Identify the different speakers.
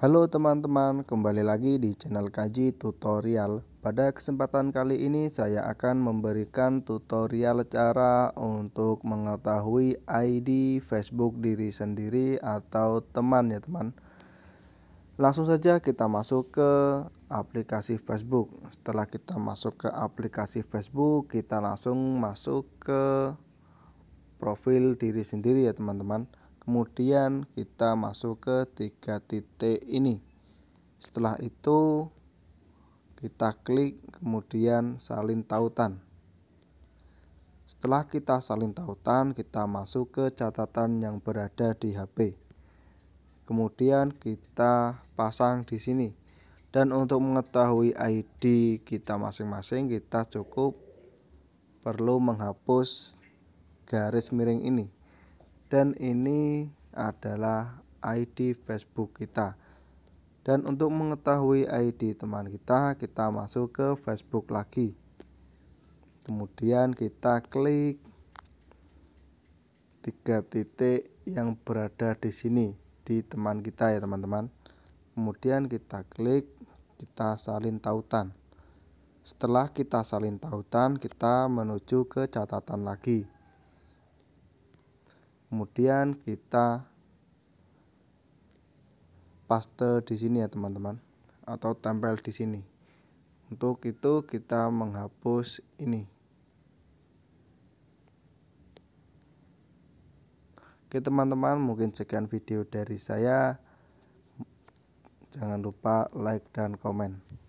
Speaker 1: Halo teman-teman, kembali lagi di channel Kaji Tutorial. Pada kesempatan kali ini saya akan memberikan tutorial cara untuk mengetahui ID Facebook diri sendiri atau teman ya teman. Langsung saja kita masuk ke aplikasi Facebook. Setelah kita masuk ke aplikasi Facebook, kita langsung masuk ke profil diri sendiri ya teman-teman kemudian kita masuk ke tiga titik ini setelah itu kita klik kemudian salin tautan setelah kita salin tautan kita masuk ke catatan yang berada di HP kemudian kita pasang di sini dan untuk mengetahui ID kita masing-masing kita cukup perlu menghapus garis miring ini dan ini adalah ID Facebook kita dan untuk mengetahui ID teman kita kita masuk ke Facebook lagi kemudian kita klik tiga titik yang berada di sini di teman kita ya teman-teman kemudian kita klik kita salin tautan setelah kita salin tautan kita menuju ke catatan lagi kemudian kita paste di sini ya teman-teman atau tempel di sini untuk itu kita menghapus ini oke teman-teman mungkin sekian video dari saya jangan lupa like dan komen